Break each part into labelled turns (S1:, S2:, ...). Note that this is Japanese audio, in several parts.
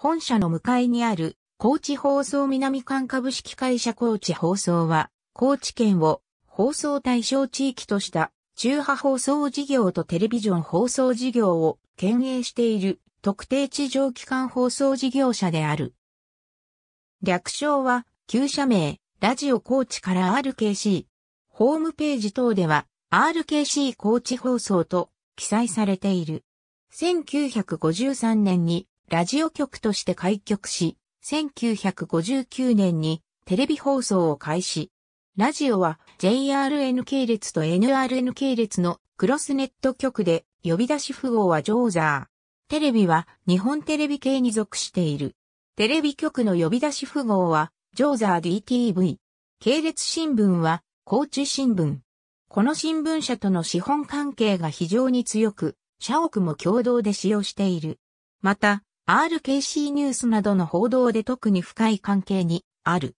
S1: 本社の向かいにある、高知放送南館株式会社高知放送は、高知県を放送対象地域とした中波放送事業とテレビジョン放送事業を兼営している特定地上機関放送事業者である。略称は、旧社名、ラジオ高知から RKC。ホームページ等では、RKC 高知放送と記載されている。1953年にラジオ局として開局し、1959年にテレビ放送を開始。ラジオは JRN 系列と NRN 系列のクロスネット局で呼び出し符号はジョーザー。テレビは日本テレビ系に属している。テレビ局の呼び出し符号はジョーザー DTV。系列新聞は高知新聞。この新聞社との資本関係が非常に強く、社屋も共同で使用している。また、RKC ニュースなどの報道で特に深い関係にある。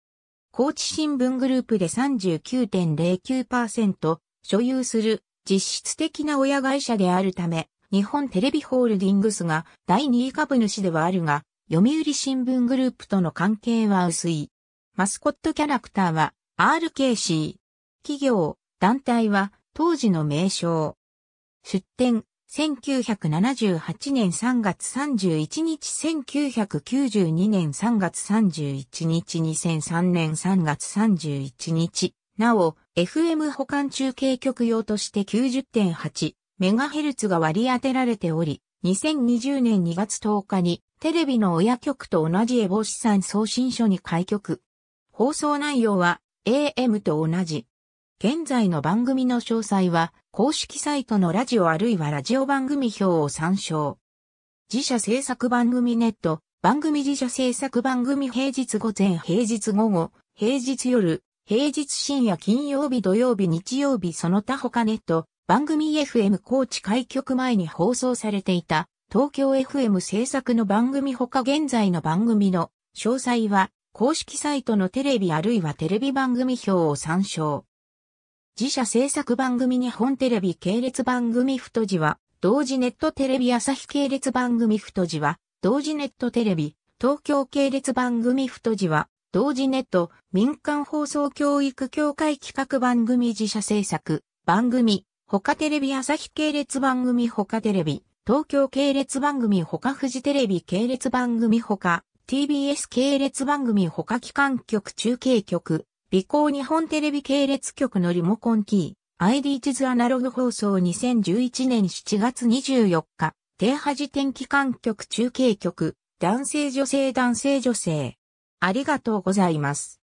S1: 高知新聞グループで39.09%所有する実質的な親会社であるため、日本テレビホールディングスが第2位株主ではあるが、読売新聞グループとの関係は薄い。マスコットキャラクターは RKC。企業、団体は当時の名称。出展、1978年3月31日、1992年3月31日、2003年3月31日、なお、FM 保管中継局用として 90.8MHz が割り当てられており、2020年2月10日にテレビの親局と同じエボ資産送信所に開局。放送内容は AM と同じ現在の番組の詳細は、公式サイトのラジオあるいはラジオ番組表を参照。自社制作番組ネット、番組自社制作番組平日午前、平日午後、平日夜、平日深夜金曜日土曜日日曜日その他他ネット、番組 FM 高知開局前に放送されていた、東京 FM 制作の番組他現在の番組の詳細は、公式サイトのテレビあるいはテレビ番組表を参照。自社制作番組日本テレビ系列番組太字は、同時ネットテレビ朝日系列番組太字は、同時ネットテレビ、東京系列番組太字は、同時ネット民間放送教育協会企画番組自社制作、番組、他テレビ朝日系列番組他テレビ、東京系列番組他フジテレビ系列番組他、TBS 系列番組他機関局中継局、美光日本テレビ系列局のリモコンキー、ID 地図アナログ放送2011年7月24日、低波時天気観局中継局、男性女性男性女性。ありがとうございます。